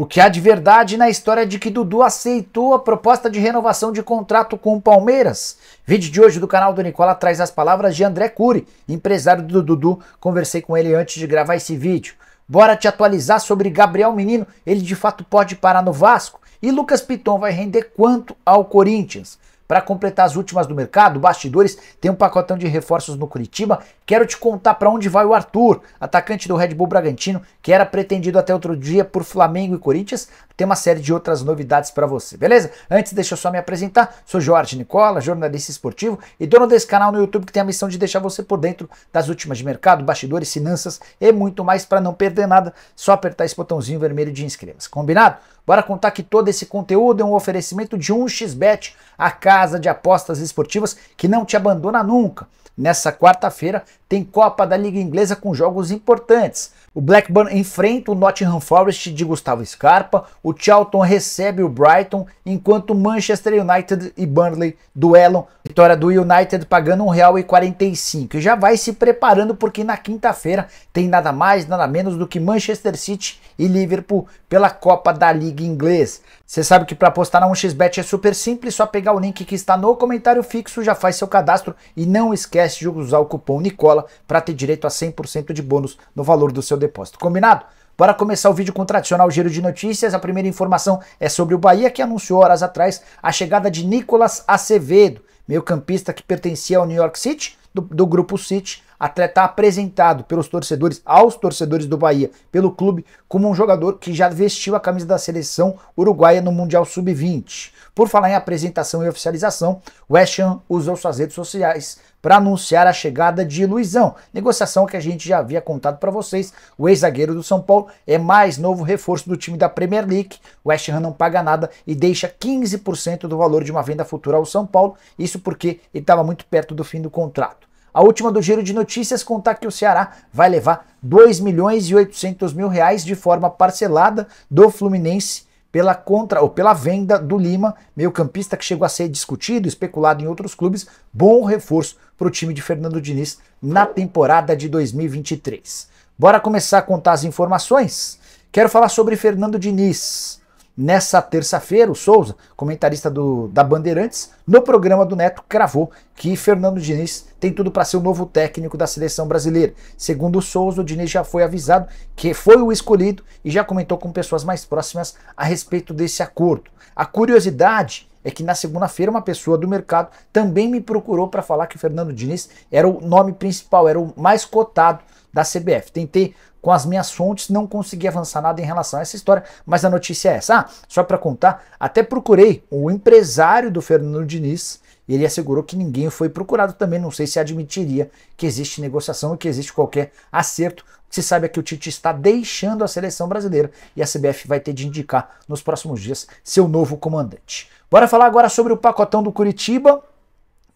O que há de verdade na história é de que Dudu aceitou a proposta de renovação de contrato com o Palmeiras? Vídeo de hoje do canal do Nicola traz as palavras de André Cury, empresário do Dudu. Conversei com ele antes de gravar esse vídeo. Bora te atualizar sobre Gabriel Menino, ele de fato pode parar no Vasco? E Lucas Piton vai render quanto ao Corinthians? Para completar as últimas do mercado, bastidores, tem um pacotão de reforços no Curitiba. Quero te contar para onde vai o Arthur, atacante do Red Bull Bragantino, que era pretendido até outro dia por Flamengo e Corinthians. Tem uma série de outras novidades para você, beleza? Antes, deixa eu só me apresentar. Sou Jorge Nicola, jornalista esportivo e dono desse canal no YouTube que tem a missão de deixar você por dentro das últimas de mercado, bastidores, finanças e muito mais para não perder nada. Só apertar esse botãozinho vermelho de inscreva-se. Combinado? Bora contar que todo esse conteúdo é um oferecimento de 1xBet, a casa de apostas esportivas que não te abandona nunca. Nessa quarta-feira tem Copa da Liga Inglesa com jogos importantes. O Blackburn enfrenta o Nottingham Forest de Gustavo Scarpa, o Charlton recebe o Brighton, enquanto Manchester United e Burnley duelam. Vitória do United pagando R$ 1,45. E já vai se preparando porque na quinta-feira tem nada mais, nada menos do que Manchester City e Liverpool pela Copa da Liga Liga Inglês. Você sabe que para postar na 1xBet é super simples, só pegar o link que está no comentário fixo, já faz seu cadastro e não esquece de usar o cupom Nicola para ter direito a 100% de bônus no valor do seu depósito. Combinado? Bora começar o vídeo com o tradicional giro de notícias. A primeira informação é sobre o Bahia, que anunciou horas atrás a chegada de Nicolas Acevedo, meio-campista que pertencia ao New York City, do, do grupo City, atleta apresentado pelos torcedores, aos torcedores do Bahia, pelo clube, como um jogador que já vestiu a camisa da seleção uruguaia no Mundial Sub-20. Por falar em apresentação e oficialização, o West Ham usou suas redes sociais para anunciar a chegada de Luizão. Negociação que a gente já havia contado para vocês. O ex-zagueiro do São Paulo é mais novo reforço do time da Premier League. O West Ham não paga nada e deixa 15% do valor de uma venda futura ao São Paulo. Isso porque ele estava muito perto do fim do contrato. A última do giro de notícias conta que o Ceará vai levar 2 milhões e 800 mil reais de forma parcelada do Fluminense pela contra ou pela venda do Lima, meio-campista que chegou a ser discutido, especulado em outros clubes, bom reforço para o time de Fernando Diniz na temporada de 2023. Bora começar a contar as informações? Quero falar sobre Fernando Diniz. Nessa terça-feira, o Souza, comentarista do, da Bandeirantes, no programa do Neto, cravou que Fernando Diniz tem tudo para ser o novo técnico da seleção brasileira. Segundo o Souza, o Diniz já foi avisado que foi o escolhido e já comentou com pessoas mais próximas a respeito desse acordo. A curiosidade é que na segunda-feira uma pessoa do mercado também me procurou para falar que Fernando Diniz era o nome principal, era o mais cotado da CBF. Tentei com as minhas fontes, não consegui avançar nada em relação a essa história, mas a notícia é essa. Ah, só para contar, até procurei o empresário do Fernando Diniz, e ele assegurou que ninguém foi procurado também, não sei se admitiria que existe negociação e que existe qualquer acerto. se sabe é que o Tite está deixando a seleção brasileira e a CBF vai ter de indicar nos próximos dias seu novo comandante. Bora falar agora sobre o pacotão do Curitiba,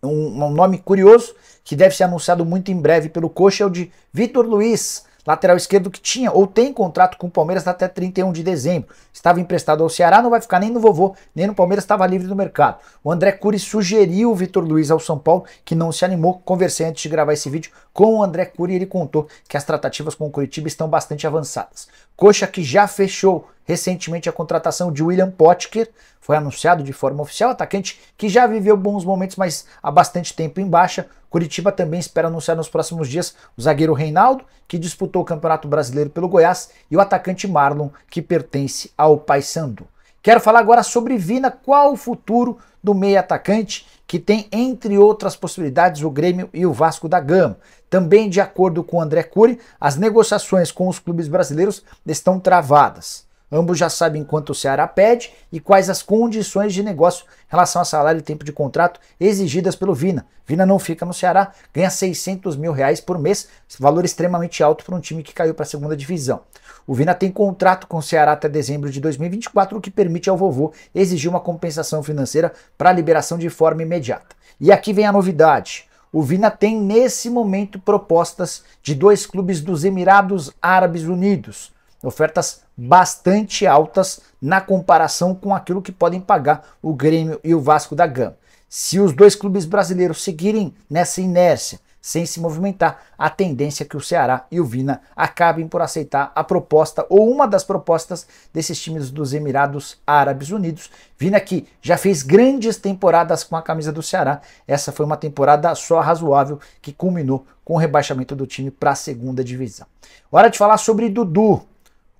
um, um nome curioso que deve ser anunciado muito em breve pelo coxa, é o de Vitor Luiz lateral esquerdo que tinha ou tem contrato com o Palmeiras até 31 de dezembro. Estava emprestado ao Ceará, não vai ficar nem no vovô, nem no Palmeiras, estava livre do mercado. O André Cury sugeriu o Vitor Luiz ao São Paulo, que não se animou. Conversei antes de gravar esse vídeo com o André Cury, ele contou que as tratativas com o Curitiba estão bastante avançadas. Coxa que já fechou recentemente a contratação de William Potker, foi anunciado de forma oficial, atacante que já viveu bons momentos, mas há bastante tempo em baixa. Curitiba também espera anunciar nos próximos dias o zagueiro Reinaldo, que disputou o Campeonato Brasileiro pelo Goiás, e o atacante Marlon, que pertence ao Paysandu. Quero falar agora sobre Vina, qual o futuro do meio atacante, que tem, entre outras possibilidades, o Grêmio e o Vasco da Gama. Também, de acordo com André Cury, as negociações com os clubes brasileiros estão travadas. Ambos já sabem quanto o Ceará pede e quais as condições de negócio em relação a salário e tempo de contrato exigidas pelo Vina. Vina não fica no Ceará, ganha 600 mil reais por mês, valor extremamente alto para um time que caiu para a segunda divisão. O Vina tem contrato com o Ceará até dezembro de 2024, o que permite ao vovô exigir uma compensação financeira para a liberação de forma imediata. E aqui vem a novidade. O Vina tem nesse momento propostas de dois clubes dos Emirados Árabes Unidos, ofertas bastante altas na comparação com aquilo que podem pagar o Grêmio e o Vasco da Gama. Se os dois clubes brasileiros seguirem nessa inércia sem se movimentar, a tendência é que o Ceará e o Vina acabem por aceitar a proposta ou uma das propostas desses times dos Emirados Árabes Unidos. Vina que já fez grandes temporadas com a camisa do Ceará. Essa foi uma temporada só razoável que culminou com o rebaixamento do time para a segunda divisão. Hora de falar sobre Dudu,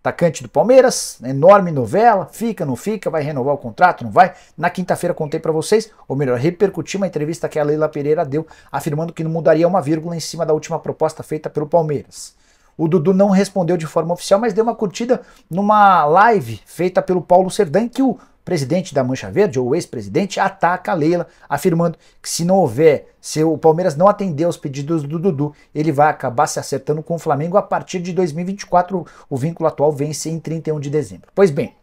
atacante do Palmeiras, enorme novela, fica, não fica, vai renovar o contrato, não vai. Na quinta-feira contei para vocês, ou melhor, repercuti uma entrevista que a Leila Pereira deu, afirmando que não mudaria uma vírgula em cima da última proposta feita pelo Palmeiras. O Dudu não respondeu de forma oficial, mas deu uma curtida numa live feita pelo Paulo Serdan que o presidente da Mancha Verde, ou ex-presidente, ataca a Leila, afirmando que se não houver, se o Palmeiras não atender aos pedidos do Dudu, ele vai acabar se acertando com o Flamengo a partir de 2024. O vínculo atual vence em 31 de dezembro. Pois bem,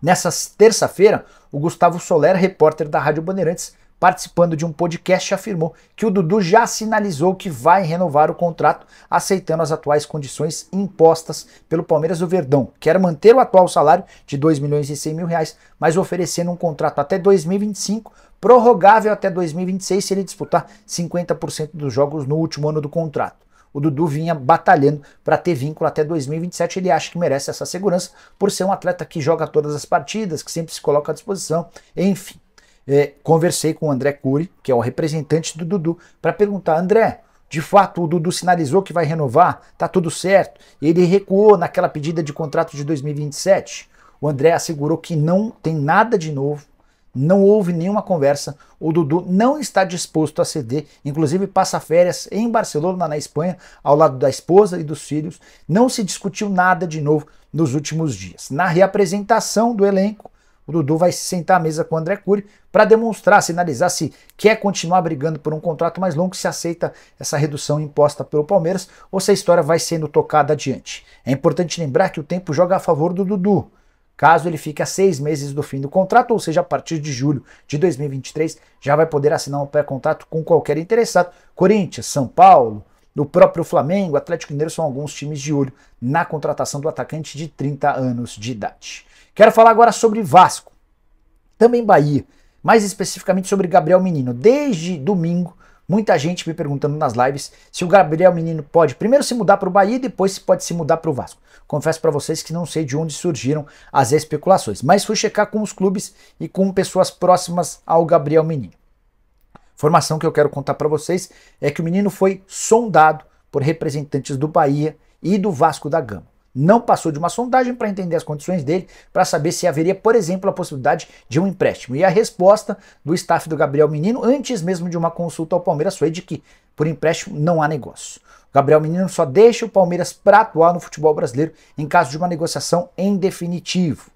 nessa terça-feira, o Gustavo Soler, repórter da Rádio Bandeirantes, participando de um podcast, afirmou que o Dudu já sinalizou que vai renovar o contrato, aceitando as atuais condições impostas pelo Palmeiras do Verdão. Quer manter o atual salário de 2 milhões e 100 mil reais, mas oferecendo um contrato até 2025 prorrogável até 2026 se ele disputar 50% dos jogos no último ano do contrato. O Dudu vinha batalhando para ter vínculo até 2027. Ele acha que merece essa segurança por ser um atleta que joga todas as partidas, que sempre se coloca à disposição, enfim é, conversei com o André Cury, que é o representante do Dudu, para perguntar: André, de fato o Dudu sinalizou que vai renovar? Tá tudo certo? Ele recuou naquela pedida de contrato de 2027. O André assegurou que não tem nada de novo, não houve nenhuma conversa. O Dudu não está disposto a ceder, inclusive passa férias em Barcelona, na Espanha, ao lado da esposa e dos filhos. Não se discutiu nada de novo nos últimos dias. Na reapresentação do elenco, o Dudu vai se sentar à mesa com o André Cury para demonstrar, sinalizar se quer continuar brigando por um contrato mais longo, se aceita essa redução imposta pelo Palmeiras ou se a história vai sendo tocada adiante. É importante lembrar que o tempo joga a favor do Dudu. Caso ele fique a seis meses do fim do contrato, ou seja, a partir de julho de 2023, já vai poder assinar um pré-contrato com qualquer interessado. Corinthians, São Paulo, o próprio Flamengo, Atlético Mineiro são alguns times de olho na contratação do atacante de 30 anos de idade. Quero falar agora sobre Vasco, também Bahia, mais especificamente sobre Gabriel Menino. Desde domingo, muita gente me perguntando nas lives se o Gabriel Menino pode primeiro se mudar para o Bahia e depois se pode se mudar para o Vasco. Confesso para vocês que não sei de onde surgiram as especulações, mas fui checar com os clubes e com pessoas próximas ao Gabriel Menino. Informação que eu quero contar para vocês é que o menino foi sondado por representantes do Bahia e do Vasco da Gama não passou de uma sondagem para entender as condições dele, para saber se haveria, por exemplo, a possibilidade de um empréstimo. E a resposta do staff do Gabriel Menino, antes mesmo de uma consulta ao Palmeiras, foi de que por empréstimo não há negócio. Gabriel Menino só deixa o Palmeiras para atuar no futebol brasileiro em caso de uma negociação em definitivo.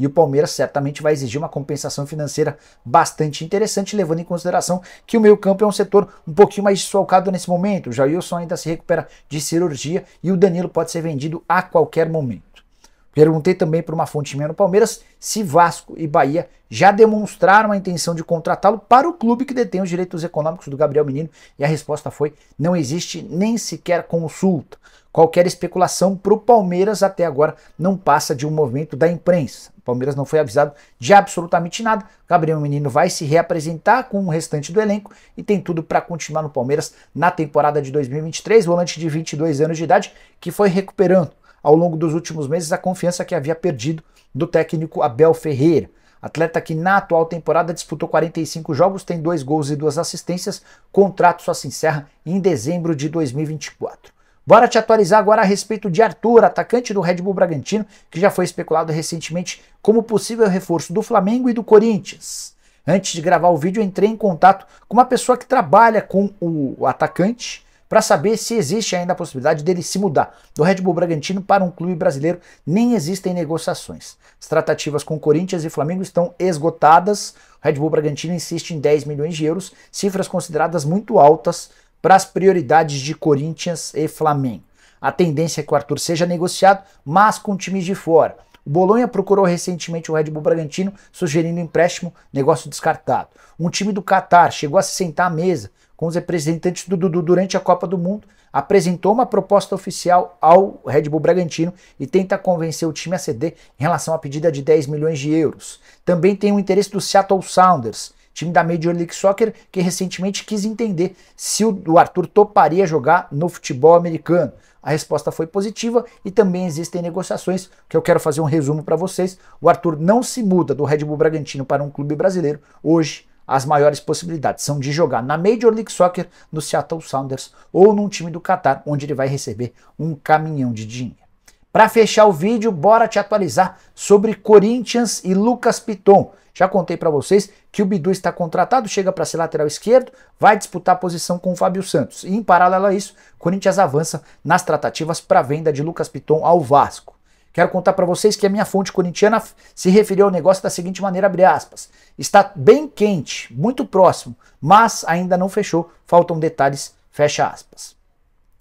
E o Palmeiras certamente vai exigir uma compensação financeira bastante interessante, levando em consideração que o meio-campo é um setor um pouquinho mais desfalcado nesse momento. O Jailson ainda se recupera de cirurgia e o Danilo pode ser vendido a qualquer momento. Perguntei também para uma fonte minha no Palmeiras se Vasco e Bahia já demonstraram a intenção de contratá-lo para o clube que detém os direitos econômicos do Gabriel Menino e a resposta foi: não existe nem sequer consulta. Qualquer especulação para o Palmeiras até agora não passa de um movimento da imprensa. O Palmeiras não foi avisado de absolutamente nada. Gabriel Menino vai se reapresentar com o restante do elenco e tem tudo para continuar no Palmeiras na temporada de 2023. Volante de 22 anos de idade que foi recuperando ao longo dos últimos meses a confiança que havia perdido do técnico Abel Ferreira. Atleta que na atual temporada disputou 45 jogos, tem dois gols e duas assistências. Contrato só se encerra em dezembro de 2024. Bora te atualizar agora a respeito de Arthur, atacante do Red Bull Bragantino, que já foi especulado recentemente como possível reforço do Flamengo e do Corinthians. Antes de gravar o vídeo, entrei em contato com uma pessoa que trabalha com o atacante para saber se existe ainda a possibilidade dele se mudar do Red Bull Bragantino para um clube brasileiro. Nem existem negociações. As tratativas com Corinthians e Flamengo estão esgotadas. O Red Bull Bragantino insiste em 10 milhões de euros, cifras consideradas muito altas para as prioridades de Corinthians e Flamengo. A tendência é que o Arthur seja negociado, mas com times de fora. O Bolonha procurou recentemente o Red Bull Bragantino, sugerindo empréstimo, negócio descartado. Um time do Catar chegou a se sentar à mesa com os representantes do Dudu durante a Copa do Mundo, apresentou uma proposta oficial ao Red Bull Bragantino e tenta convencer o time a ceder em relação à pedida de 10 milhões de euros. Também tem o interesse do Seattle Sounders, time da Major League Soccer, que recentemente quis entender se o Arthur toparia jogar no futebol americano. A resposta foi positiva e também existem negociações, que eu quero fazer um resumo para vocês. O Arthur não se muda do Red Bull Bragantino para um clube brasileiro. Hoje, as maiores possibilidades são de jogar na Major League Soccer, no Seattle Sounders ou num time do Qatar, onde ele vai receber um caminhão de dinheiro. Para fechar o vídeo, bora te atualizar sobre Corinthians e Lucas Piton. Já contei para vocês que o Bidu está contratado, chega para ser lateral esquerdo, vai disputar a posição com o Fábio Santos. E em paralelo a isso, Corinthians avança nas tratativas para venda de Lucas Piton ao Vasco. Quero contar para vocês que a minha fonte corintiana se referiu ao negócio da seguinte maneira, abre aspas. Está bem quente, muito próximo, mas ainda não fechou, faltam detalhes, fecha aspas.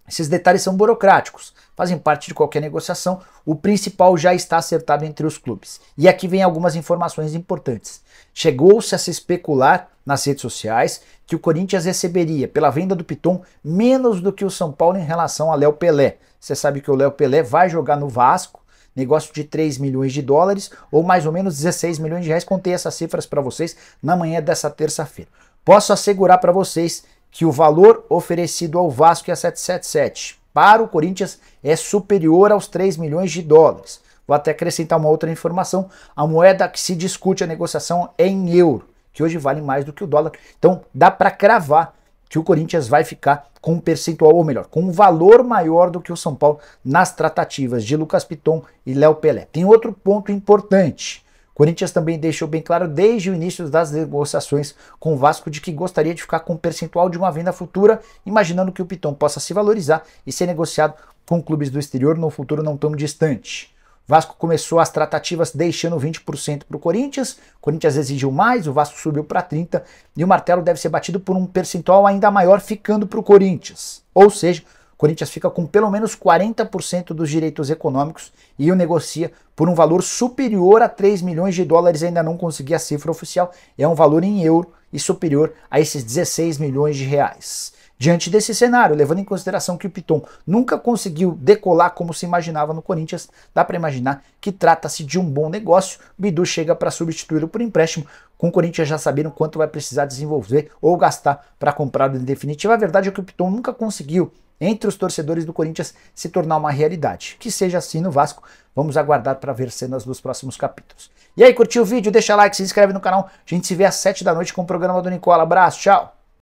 Esses detalhes são burocráticos, fazem parte de qualquer negociação, o principal já está acertado entre os clubes. E aqui vem algumas informações importantes. Chegou-se a se especular nas redes sociais que o Corinthians receberia pela venda do Piton menos do que o São Paulo em relação a Léo Pelé. Você sabe que o Léo Pelé vai jogar no Vasco, negócio de 3 milhões de dólares ou mais ou menos 16 milhões de reais. Contei essas cifras para vocês na manhã dessa terça-feira. Posso assegurar para vocês que o valor oferecido ao Vasco é e a 777. Para o Corinthians é superior aos 3 milhões de dólares. Vou até acrescentar uma outra informação: a moeda que se discute a negociação é em euro, que hoje vale mais do que o dólar. Então dá para cravar que o Corinthians vai ficar com um percentual, ou melhor, com um valor maior do que o São Paulo nas tratativas de Lucas Piton e Léo Pelé. Tem outro ponto importante. Corinthians também deixou bem claro desde o início das negociações com o Vasco de que gostaria de ficar com um percentual de uma venda futura, imaginando que o Piton possa se valorizar e ser negociado com clubes do exterior no futuro não tão distante. Vasco começou as tratativas deixando 20% para o Corinthians, Corinthians exigiu mais, o Vasco subiu para 30% e o martelo deve ser batido por um percentual ainda maior ficando para o Corinthians. Ou seja, Corinthians fica com pelo menos 40% dos direitos econômicos e o negocia por um valor superior a 3 milhões de dólares. Ainda não consegui a cifra oficial, é um valor em euro e superior a esses 16 milhões de reais. Diante desse cenário, levando em consideração que o Piton nunca conseguiu decolar como se imaginava no Corinthians, dá para imaginar que trata-se de um bom negócio. Bidu chega para substituí-lo por empréstimo, com o Corinthians já sabendo quanto vai precisar desenvolver ou gastar para comprá-lo em definitiva. A verdade é que o Piton nunca conseguiu entre os torcedores do Corinthians se tornar uma realidade. Que seja assim no Vasco, vamos aguardar para ver cenas dos próximos capítulos. E aí, curtiu o vídeo? Deixa like, se inscreve no canal. A gente se vê às 7 da noite com o programa do Nicola. Abraço, tchau!